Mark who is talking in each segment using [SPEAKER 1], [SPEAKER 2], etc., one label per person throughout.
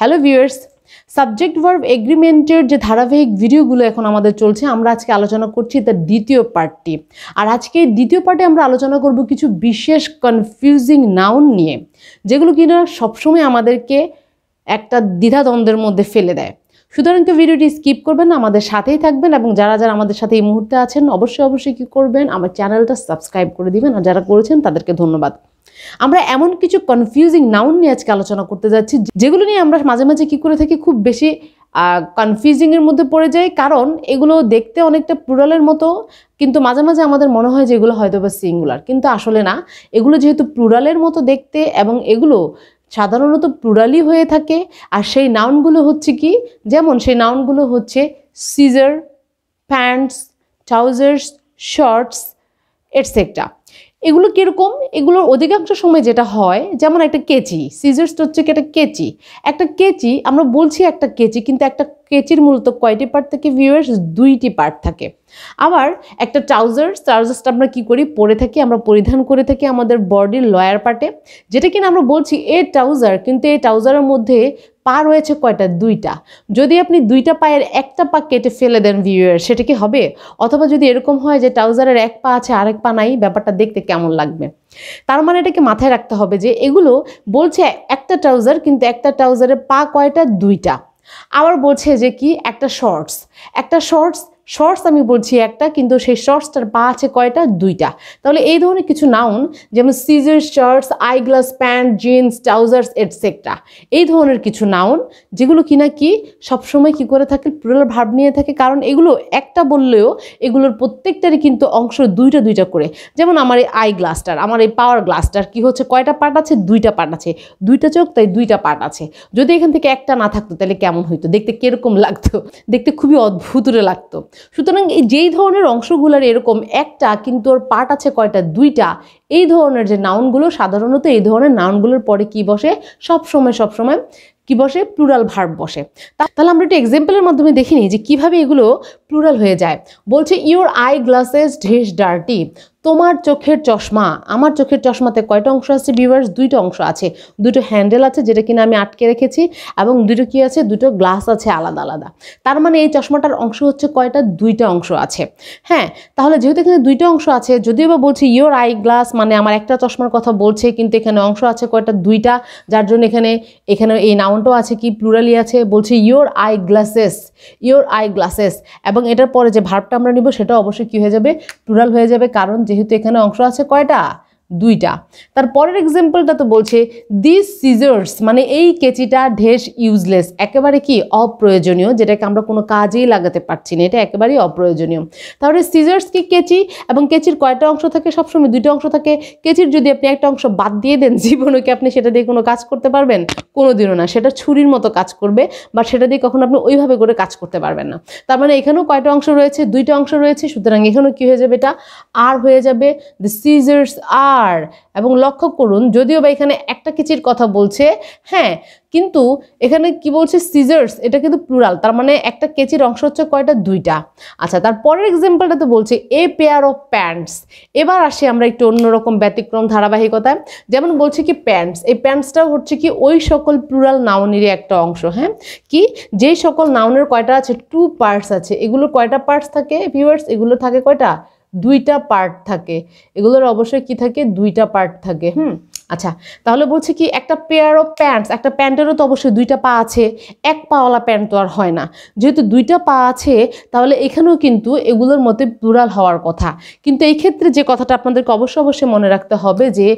[SPEAKER 1] hello viewers subject verb এগ্রিমেন্টের যে ধারাবাহিক ভিডিওগুলো এখন আমাদের চলছে আমরা আজকে আলোচনা করছি তার দ্বিতীয় পার্টটি আর আজকে দ্বিতীয় পার্টে আমরা আলোচনা করব কিছু বিশেষ কনফিউজিং নাউন নিয়ে যেগুলো কিনা সবসময় আমাদেরকে একটা দ্বিধাদ্বন্দ্বের মধ্যে ফেলে দেয় সুতরাং কেউ ভিডিওটি স্কিপ করবেন আমাদের সাথেই থাকবেন এবং যারা যারা আমাদের সাথে এই মুহূর্তে আছেন অবশ্যই অবশ্যই কী করবেন আমার চ্যানেলটা সাবস্ক্রাইব করে দিবেন আর যারা করেছেন তাদেরকে ধন্যবাদ আমরা এমন কিছু কনফিউজিং নাউন নিয়ে আজকে আলোচনা করতে যাচ্ছি যেগুলো নিয়ে আমরা মাঝে মাঝে কী করে থাকি খুব বেশি কনফিউজিংয়ের মধ্যে পড়ে যায় কারণ এগুলো দেখতে অনেকটা প্লুরালের মতো কিন্তু মাঝে মাঝে আমাদের মনে হয় যে এগুলো হয়তো বা সিঙ্গুলার কিন্তু আসলে না এগুলো যেহেতু প্লুরালের মতো দেখতে এবং এগুলো সাধারণত প্লুরালি হয়ে থাকে আর সেই নাউনগুলো হচ্ছে কি যেমন সেই নাউনগুলো হচ্ছে scissor pants trousers shorts etcetera এগুলো কীরকম এগুলোর অধিকাংশ সময় যেটা হয় যেমন একটা কেচি সিজার্স হচ্ছে কি একটা কেচি একটা কেচি আমরা বলছি একটা কেচি কিন্তু একটা কেচির মূলত কয়টি পার্ট থাকে ভিউয়ার্স দুইটি পার্ট থাকে আবার একটা ট্রাউজার ট্রাউজার্সটা আমরা কি করি পরে থাকি আমরা পরিধান করে থাকি আমাদের বডির লয়ার পার্টে যেটা কিনা আমরা বলছি এ ট্রাউজার কিন্তু এই ট্রাউজারের মধ্যে পা রয়েছে কয়টা দুইটা যদি আপনি দুইটা পায়ের একটা পা কেটে ফেলে দেন ভিউয়ার সেটা কি হবে অথবা যদি এরকম হয় যে ট্রাউজারের এক পা আছে আরেক পা নাই ব্যাপারটা দেখতে কেমন লাগবে তার মানে এটাকে মাথায় রাখতে হবে যে এগুলো বলছে একটা ট্রাউজার কিন্তু একটা ট্রাউজারের পা কয়টা দুইটা আবার বলছে যে কি একটা শর্টস একটা শর্টস শর্টস আমি বলছি একটা কিন্তু সেই শর্টসটার পা আছে কয়টা দুইটা তাহলে এই ধরনের কিছু নাউন যেমন scissor shirts eyeglass pant jeans trousers etcetera এই ধরনের কিছু নাউন যেগুলো কিনা কি সবসময় কি করে থাকে প্লুরাল ভাব নিয়ে থাকে কারণ এগুলো একটা বললেও এগুলোর প্রত্যেকটারই কিন্তু অংশ দুইটা দুইটা করে যেমন আমার এই আই গ্লাসটার আমার এই পাওয়ার গ্লাসটার কি হচ্ছে কয়টা পার্ট আছে দুইটা পার্ট আছে দুইটা চোখ তাই দুইটা পার্ট আছে যদি এখান থেকে একটা না থাকতো তাহলে কেমন হইতো দেখতে কীরকম লাগতো দেখতে খুবই অদ্ভুতরে লাগতো সুতরাং এই যেই ধরনের অংশগুলোর এরকম একটা কিন্তু ওর পার্ট আছে কয়টা দুইটা এই ধরনের যে নাউনগুলো সাধারণত এই ধরনের নাউনগুলোর পরে কি বসে সবসময় সবসময় কি বসে প্লুরাল ভার্ব বসে তাহলে আমরা একটু এক্সাম্পলের মাধ্যমে দেখিনি যে কিভাবে এগুলো প্লুরাল হয়ে যায় বলছে your eye glasses does dirty তোমার চোখের চশমা আমার চোখের চশমাতে কয়টা অংশ আছে ভিউয়ার্স দুইটা অংশ আছে দুটো হ্যান্ডেল আছে যেটা কিনা আমি আটকে রেখেছি এবং দুটো কি আছে দুটো গ্লাস আছে আলাদা আলাদা তার মানে এই চশমাটার অংশ হচ্ছে কয়টা দুইটা অংশ আছে হ্যাঁ তাহলে যেহেতু এখানে দুইটা অংশ আছে যদিও বা বলছি ইয়োর আই গ্লাস মানে আমার একটা চশমার কথা বলছে কিন্তু এখানে অংশ আছে কয়টা দুইটা যার জন্য এখানে এখানে এই নাউনটাও আছে কি প্লুরালি আছে বলছে your eye glasses your eye glasses এবং এটার পরে যে ভার্বটা আমরা নিব সেটা অবশ্যই কি হয়ে যাবে প্লুরাল হয়ে যাবে কারণ যেহেতু এখানে অংশ আছে কয়টা দুইটা তার পরের এক্সাম্পলটা তো বলছে দিস সিজার্স মানে এই কেচিটা ঢেস ইউজলেস একেবারে কি অপ্রয়োজনীয় যেটাকে আমরা কোনো কাজেই লাগাতে পারছি না এটা একেবারেই অপ্রয়োজনীয় তাহলে সিজার্স কি কেচি এবং কেচির কয়টা অংশ থাকে সবসময় দুইটা অংশ থাকে কেচির যদি আপনি একটা অংশ বাদ দিয়ে দেন জীবনে কি আপনি সেটা দিয়ে কোনো কাজ করতে পারবেন কোনো দিনও না সেটা ছুরির মতো কাজ করবে বা সেটা দিয়ে কখনো আপনি ওইভাবে করে কাজ করতে পারবেন না তার মানে এখানেও কয়টা অংশ রয়েছে দুইটা অংশ রয়েছে সুতরাং এখানেও কি হয়ে যাবে এটা আর হয়ে যাবে দ্য সিজার্স আর আর এবং লক্ষ্য করুন যদিও বা এখানে একটা কিচির কথা বলছে হ্যাঁ কিন্তু এখানে কি বলছে সিজার্স এটা কিন্তু প্লুরাল তার মানে একটা কেচির অংশ হচ্ছে কয়টা দুইটা আচ্ছা তার পরের তো বলছে এ পেয়ার অফ প্যান্টস এবার আসি আমরা একটু অন্যরকম ব্যতিক্রম ধারাবাহিকতায় যেমন বলছে কি প্যান্টস এই প্যান্টসটাও হচ্ছে কি ওই সকল প্লুরাল নাউনেরই একটা অংশ হ্যাঁ কি যেই সকল নাউনের কয়টা আছে টু পার্টস আছে এগুলো কয়টা পার্টস থাকে ভিউয়ার্স এগুলো থাকে কয়টা দুইটা পার্ট থাকে এগুলোর অবশ্যই কি থাকে দুইটা পার্ট থাকে হুম আচ্ছা তাহলে বলছে কি একটা পেয়ার অফ প্যান্টস একটা প্যান্টেরও তো অবশ্যই দুইটা পা আছে এক পাওয়ালা প্যান্ট তো আর হয় না যেহেতু দুইটা পা আছে তাহলে এখানেও কিন্তু এগুলোর মধ্যে প্লুরাল হওয়ার কথা কিন্তু এই ক্ষেত্রে যে কথাটা আপনাদেরকে অবশ্যই অবশ্যই মনে রাখতে হবে যে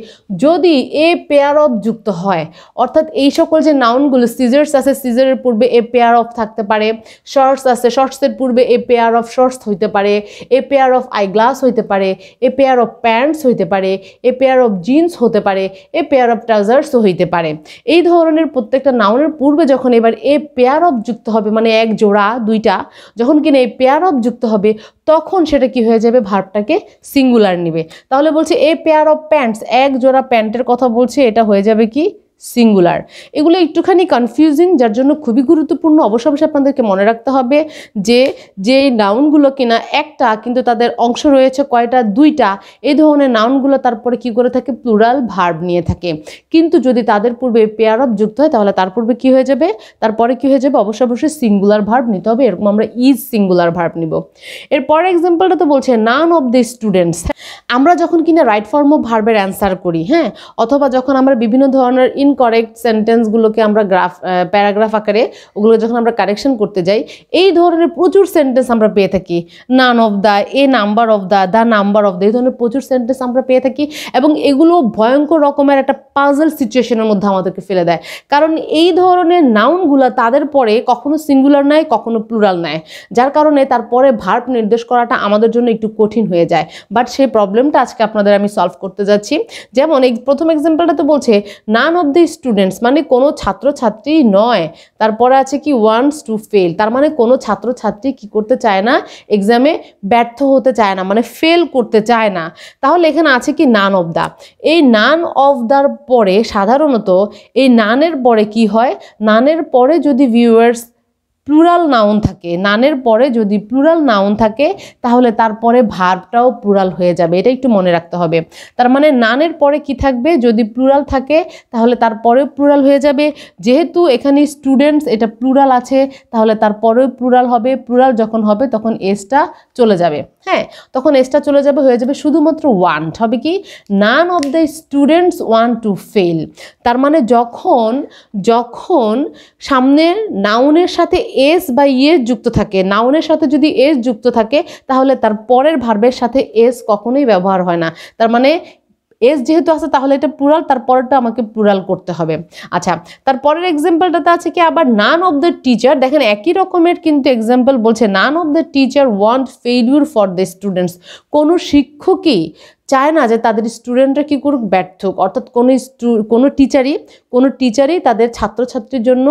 [SPEAKER 1] যদি এ পেয়ার অফ যুক্ত হয় অর্থাৎ এই সকল যে নাউনগুলো সিজার্স আছে সিজারের পূর্বে এ পেয়ার অফ থাকতে পারে শর্টস আছে শর্টসের পূর্বে এ পেয়ার অফ শর্টস হইতে পারে a pair of eye glass হইতে পারে এ পেয়ার অফ প্যান্টস হইতে পারে এ পেয়ার অফ জিন্স হতে পারে এ পেয়ার অফ ট্রাউজার্সও হইতে পারে এই ধরনের প্রত্যেকটা নাউনের পূর্বে যখন এবার এ পেয়ার অফ যুক্ত হবে মানে এক জোড়া দুইটা যখন কিনা এই পেয়ার অফ যুক্ত হবে তখন সেটা কি হয়ে যাবে ভার্বটাকে সিঙ্গুলার নিবে তাহলে বলছে এ পেয়ার অফ প্যান্টস এক জোড়া প্যান্টের কথা বলছে এটা হয়ে যাবে কি সিঙ্গুলার এগুলো একটুখানি কনফিউজিং যার জন্য খুবই গুরুত্বপূর্ণ অবশ্য অবশ্যই আপনাদেরকে মনে রাখতে হবে যে যে নাউনগুলো কিনা একটা কিন্তু তাদের অংশ রয়েছে কয়টা দুইটা এই ধরনের নাউনগুলো তারপরে কি করে থাকে প্লুরাল ভার্ব নিয়ে থাকে কিন্তু যদি তাদের পূর্বে পেয়ার অফ যুক্ত হয় তাহলে তার পূর্বে কী হয়ে যাবে তারপরে কি হয়ে যাবে অবশ্য অবশ্যই সিঙ্গুলার ভার্ব নিতে হবে এরকম আমরা ইজ সিঙ্গুলার ভার্ব নিব এরপর এক্সাম্পলটা তো বলছে নান অফ দ্য স্টুডেন্টস আমরা যখন কিনা রাইট ফর্ম অফ ভার্বের অ্যান্সার করি হ্যাঁ অথবা যখন আমরা বিভিন্ন ধরনের ইন ইনকারেক্ট সেন্টেন্সগুলোকে আমরা গ্রাফ প্যারাগ্রাফ আকারে ওগুলো যখন আমরা কারেকশন করতে যাই এই ধরনের প্রচুর সেন্টেন্স আমরা পেয়ে থাকি none of the a number of the the number of the এই ধরনের প্রচুর সেন্টেন্স আমরা পেয়ে থাকি এবং এগুলো ভয়ঙ্কর রকমের একটা পাজল সিচুয়েশনের মধ্যে আমাদেরকে ফেলে দেয় কারণ এই ধরনের নাউনগুলো তাদের পরে কখনো সিঙ্গুলার নেয় কখনো প্লুরাল নেয় যার কারণে তারপরে ভার্ব নির্দেশ করাটা আমাদের জন্য একটু কঠিন হয়ে যায় বাট সেই প্রবলেমটা আজকে আপনাদের আমি সলভ করতে যাচ্ছি যেমন এই প্রথম এক্সাম্পলটা তো বলছে নান অব দি স্টুডেন্টস মানে কোনো ছাত্রছাত্রী নয় তারপরে আছে কি ওয়ান্স টু ফেল তার মানে কোনো ছাত্রছাত্রী কি করতে চায় না এক্সামে ব্যর্থ হতে চায় না মানে ফেল করতে চায় না তাহলে এখানে আছে কি নান অফ দা এই নান অফ দার পরে সাধারণত এই নানের পরে কি হয় নানের পরে যদি ভিউয়ার্স প্লুরাল নাউন থাকে নানের পরে যদি প্লুরাল নাউন থাকে তাহলে তারপরে ভার্বটাও প্লুরাল হয়ে যাবে এটা একটু মনে রাখতে হবে তার মানে নানের পরে কি থাকবে যদি প্লুরাল থাকে তাহলে তারপরেও প্লুরাল হয়ে যাবে যেহেতু এখানে স্টুডেন্টস এটা প্লুরাল আছে তাহলে তারপরেও প্লুরাল হবে প্লুরাল যখন হবে তখন এসটা চলে যাবে হ্যাঁ তখন এসটা চলে যাবে হয়ে যাবে শুধুমাত্র ওয়ান হবে কি none of the students want to fail তার মানে যখন যখন সামনের নাউনের সাথে এস বা ইয়ে যুক্ত থাকে নাউনের সাথে যদি এস যুক্ত থাকে তাহলে তার পরের ভার্বের সাথে এস কখনোই ব্যবহার হয় না তার মানে এস যেহেতু আছে তাহলে এটা প্লুরাল পরেরটা আমাকে প্লুরাল করতে হবে আচ্ছা তার পরের এক্সাম্পলটাতে আছে কি আবার নান অফ দ্য টিচার দেখেন একই রকমের কিন্তু এক্সাম্পল বলছে none of the teacher want failure for the students কোনো শিক্ষকই চায় না যে তাদের স্টুডেন্টরা কী করুক ব্যর্থ অর্থাৎ কোনো কোনো টিচারই কোনো টিচারই তাদের ছাত্রছাত্রীর জন্য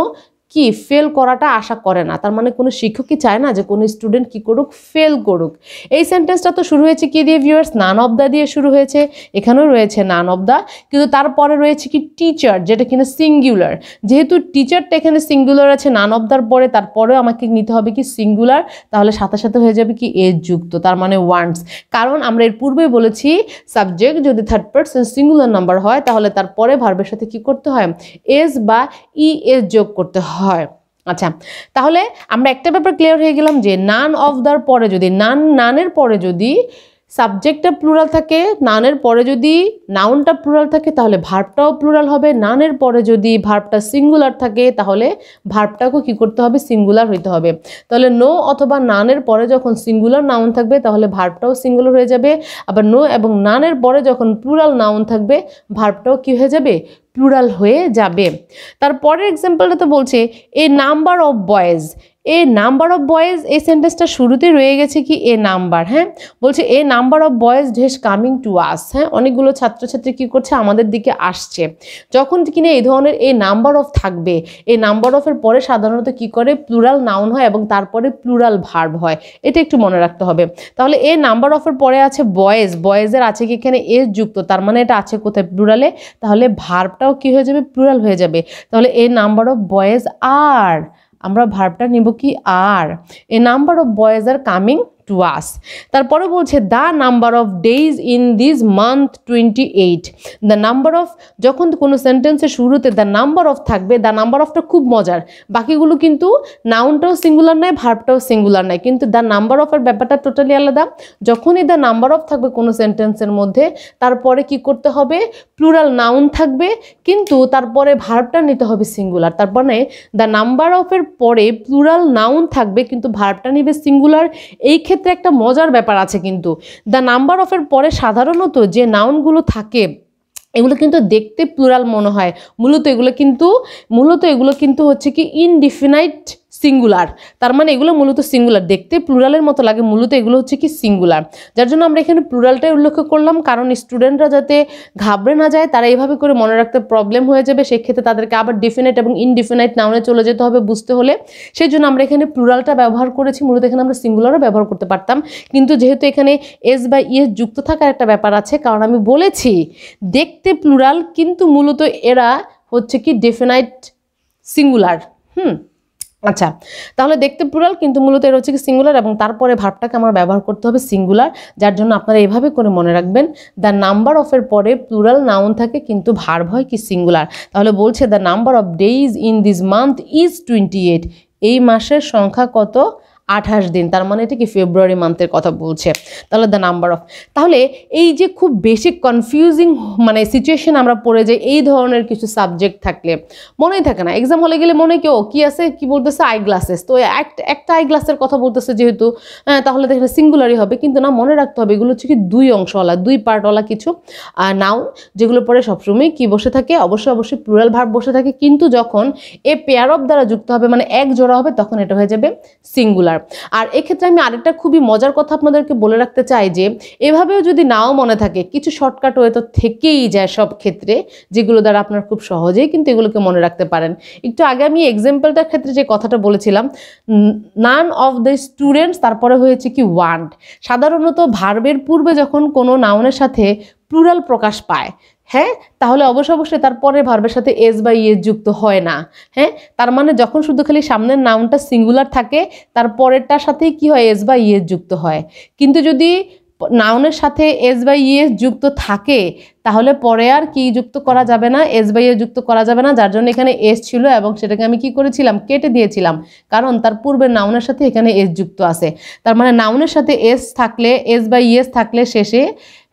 [SPEAKER 1] কি ফেল করাটা আশা করে না তার মানে কোনো শিক্ষকই চায় না যে কোনো স্টুডেন্ট কি করুক ফেল করুক এই সেন্টেন্সটা তো শুরু হয়েছে কি দিয়ে ভিউয়ার্স নান অব দ্য দিয়ে শুরু হয়েছে এখানেও রয়েছে নান অব দ্য কিন্তু তারপরে রয়েছে কি টিচার যেটা কিনা সিঙ্গুলার যেহেতু টিচারটা এখানে সিঙ্গুলার আছে নান অব দ্যার পরে তারপরেও আমাকে নিতে হবে কি সিঙ্গুলার তাহলে সাথে সাথে হয়ে যাবে কি এজ যুক্ত তার মানে ওয়ান্স কারণ আমরা এর পূর্বেই বলেছি সাবজেক্ট যদি থার্ড পার্সন সিঙ্গুলার নাম্বার হয় তাহলে তারপরে ভার্বের সাথে কি করতে হয় এজ বা ই এজ যোগ করতে হয় হয় আচ্ছা তাহলে আমরা একটা ব্যাপার ক্লিয়ার হয়ে গেলাম যে নান অফ দার পরে যদি নান নানের পরে যদি সাবজেক্টটা প্লুরাল থাকে নানের পরে যদি নাউনটা প্লুরাল থাকে তাহলে ভার্বটাও প্লুরাল হবে নানের পরে যদি ভার্বটা সিঙ্গুলার থাকে তাহলে ভার্বটাকেও কি করতে হবে সিঙ্গুলার হইতে হবে তাহলে নো অথবা নানের পরে যখন সিঙ্গুলার নাউন থাকবে তাহলে ভার্বটাও সিঙ্গুলার হয়ে যাবে আবার নো এবং নানের পরে যখন প্লুরাল নাউন থাকবে ভার্বটাও কি হয়ে যাবে প্লুরাল হয়ে যাবে তারপরের এক্সাম্পলটা তো বলছে a number of boys a number of boys এই সেন্টেন্সটা শুরুতে রয়ে গেছে কি এ নাম্বার হ্যাঁ বলছে a number of boys does coming to us হ্যাঁ অনেকগুলো ছাত্রছাত্রী কি করছে আমাদের দিকে আসছে যখন কিনা এই ধরনের এ নাম্বার অফ থাকবে এই নাম্বার অফের পরে সাধারণত কি করে প্লুরাল নাউন হয় এবং তারপরে প্লুরাল ভার্ব হয় এটা একটু মনে রাখতে হবে তাহলে এ নাম্বার অফের পরে আছে বয়েজ বয়েজের আছে কি এখানে এ যুক্ত তার মানে এটা আছে কোথায় প্লুরালে তাহলে ভার্ব ভার্বটাও কি হয়ে যাবে প্লুরাল হয়ে যাবে তাহলে এ নাম্বার অফ বয়েজ আর আমরা ভার্বটা নেব কি আর এ number of boys are coming to us তারপরে বলছে the number of days in this month twenty eight the number of যখন কোনো সেন্টেন্সের শুরুতে দ্য নাম্বার অফ থাকবে দ্য নাম্বার অফটা খুব মজার বাকিগুলো কিন্তু নাউনটাও সিঙ্গুলার নয় ভার্বটাও সিঙ্গুলার নয় কিন্তু দ্য নাম্বার অফের ব্যাপারটা টোটালি আলাদা যখনই দ্য নাম্বার অফ থাকবে কোনো সেন্টেন্সের মধ্যে তারপরে কি করতে হবে প্লুরাল নাউন থাকবে কিন্তু তারপরে ভার্বটা নিতে হবে সিঙ্গুলার তার মানে দ্য নাম্বার অফের পরে প্লুরাল নাউন থাকবে কিন্তু ভার্বটা নিবে সিঙ্গুলার এই ক্ষেত্রে একটা মজার ব্যাপার আছে কিন্তু দ্য নাম্বার অফের পরে সাধারণত যে নাউনগুলো থাকে এগুলো কিন্তু দেখতে প্লুরাল মনে হয় মূলত এগুলো কিন্তু মূলত এগুলো কিন্তু হচ্ছে কি ইনডিফিনাইট সিঙ্গুলার তার মানে এগুলো মূলত সিঙ্গুলার দেখতে প্লুরালের মতো লাগে মূলত এগুলো হচ্ছে কি সিঙ্গুলার যার জন্য আমরা এখানে প্লুরালটাই উল্লেখ করলাম কারণ স্টুডেন্টরা যাতে ঘাবড়ে না যায় তারা এইভাবে করে মনে রাখতে প্রবলেম হয়ে যাবে সেক্ষেত্রে তাদেরকে আবার ডিফিনেট এবং ইনডিফিনাইট নাউনে চলে যেতে হবে বুঝতে হলে সেই জন্য আমরা এখানে প্লুরালটা ব্যবহার করেছি মূলত এখানে আমরা সিঙ্গুলারও ব্যবহার করতে পারতাম কিন্তু যেহেতু এখানে এস বা ইএস যুক্ত থাকার একটা ব্যাপার আছে কারণ আমি বলেছি দেখতে প্লুরাল কিন্তু মূলত এরা হচ্ছে কি ডেফিনাইট সিঙ্গুলার হুম আচ্ছা তাহলে দেখতে পুরাল কিন্তু মূলত এর হচ্ছে কি সিঙ্গুলার এবং তারপরে ভাবটাকে আমার ব্যবহার করতে হবে সিঙ্গুলার যার জন্য আপনারা এভাবে করে মনে রাখবেন দ্য নাম্বার অফের পরে প্লুরাল নাউন থাকে কিন্তু ভার্ব হয় কি সিঙ্গুলার তাহলে বলছে the number of days in this month is twenty eight এই মাসের সংখ্যা কত আঠাশ দিন তার মানে এটা কি ফেব্রুয়ারি মান্থের কথা বলছে তাহলে দ্য নাম্বার অফ তাহলে এই যে খুব বেশি কনফিউজিং মানে সিচুয়েশন আমরা পড়ে যাই এই ধরনের কিছু সাবজেক্ট থাকলে মনেই থাকে না এক্সাম হলে গেলে মনে কেউ কি আছে কি বলতেছে আই গ্লাসেস তো একটা আই গ্লাসের কথা বলতেছে যেহেতু তাহলে দেখেন সিঙ্গুলারই হবে কিন্তু না মনে রাখতে হবে এগুলো হচ্ছে কি দুই অংশওয়ালা দুই পার্টওয়ালা কিছু নাও যেগুলো পরে সবসময় কি বসে থাকে অবশ্যই অবশ্যই প্লুরাল ভার্ব বসে থাকে কিন্তু যখন এ পেয়ার অফ দ্বারা যুক্ত হবে মানে এক জোড়া হবে তখন এটা হয়ে যাবে সিঙ্গুলার আর এক্ষেত্রে আমি আরেকটা খুবই মজার কথা আপনাদেরকে বলে রাখতে চাই যে এভাবেও যদি নাও মনে থাকে কিছু শর্টকাট ওয়ে তো থেকেই যায় সব ক্ষেত্রে যেগুলো দ্বারা আপনার খুব সহজেই কিন্তু এগুলোকে মনে রাখতে পারেন একটু আগে আমি এক্সাম্পলটার ক্ষেত্রে যে কথাটা বলেছিলাম নান অফ দ্য স্টুডেন্টস তারপরে হয়েছে কি ওয়ান্ট সাধারণত ভার্বের পূর্বে যখন কোনো নাউনের সাথে প্লুরাল প্রকাশ পায় হ্যাঁ তাহলে অবশ্য অবশ্যই তার পরের ভার্বের সাথে এস বা ইয়ে যুক্ত হয় না হ্যাঁ তার মানে যখন শুধু খালি সামনের নাউনটা সিঙ্গুলার থাকে তার পরেরটার সাথেই কি হয় এস বা ইয়ে যুক্ত হয় কিন্তু যদি নাউনের সাথে এস বাই ইয়ে e যুক্ত থাকে তাহলে পরে আর কি যুক্ত করা যাবে না এস বাই ইয়ে যুক্ত করা যাবে না যার জন্য এখানে এস ছিল এবং সেটাকে আমি কি করেছিলাম কেটে দিয়েছিলাম কারণ তার পূর্বে নাউনের সাথে এখানে এস যুক্ত আছে তার মানে নাউনের সাথে এস থাকলে এস বাই ইয়েস থাকলে শেষে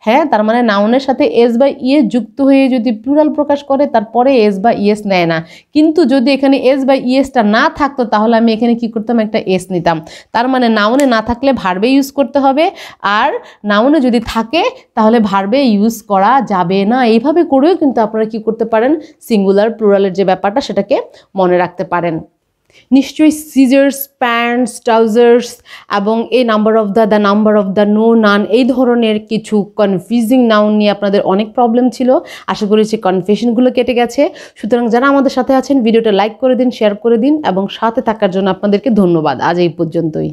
[SPEAKER 1] হ্যাঁ তার মানে নাউনের সাথে এস বা ইএস e যুক্ত হয়ে যদি প্লুরাল প্রকাশ করে তারপরে এস বা ইএস e নেয় না কিন্তু যদি এখানে এস বা ইএসটা e না থাকতো তাহলে আমি এখানে কি করতাম একটা এস নিতাম তার মানে নাউনে না থাকলে ভার্বে ইউজ করতে হবে আর নাউনে যদি থাকে তাহলে ভার্বে ইউজ করা যাবে না এইভাবে করেও কিন্তু আপনারা কি করতে পারেন সিঙ্গুলার প্লুরালের যে ব্যাপারটা সেটাকে মনে রাখতে পারেন নিশ্চয়ই সিজার্স প্যান্টস ট্রাউজার্স এবং a number of the the number of the no noun এই ধরনের কিছু কনফিউজিং নাউন নিয়ে আপনাদের অনেক প্রবলেম ছিল আশা করি সেই কনফিউশনগুলো কেটে গেছে সুতরাং যারা আমাদের সাথে আছেন ভিডিওটা লাইক করে দিন শেয়ার করে দিন এবং সাথে থাকার জন্য আপনাদেরকে ধন্যবাদ আজ এই পর্যন্তই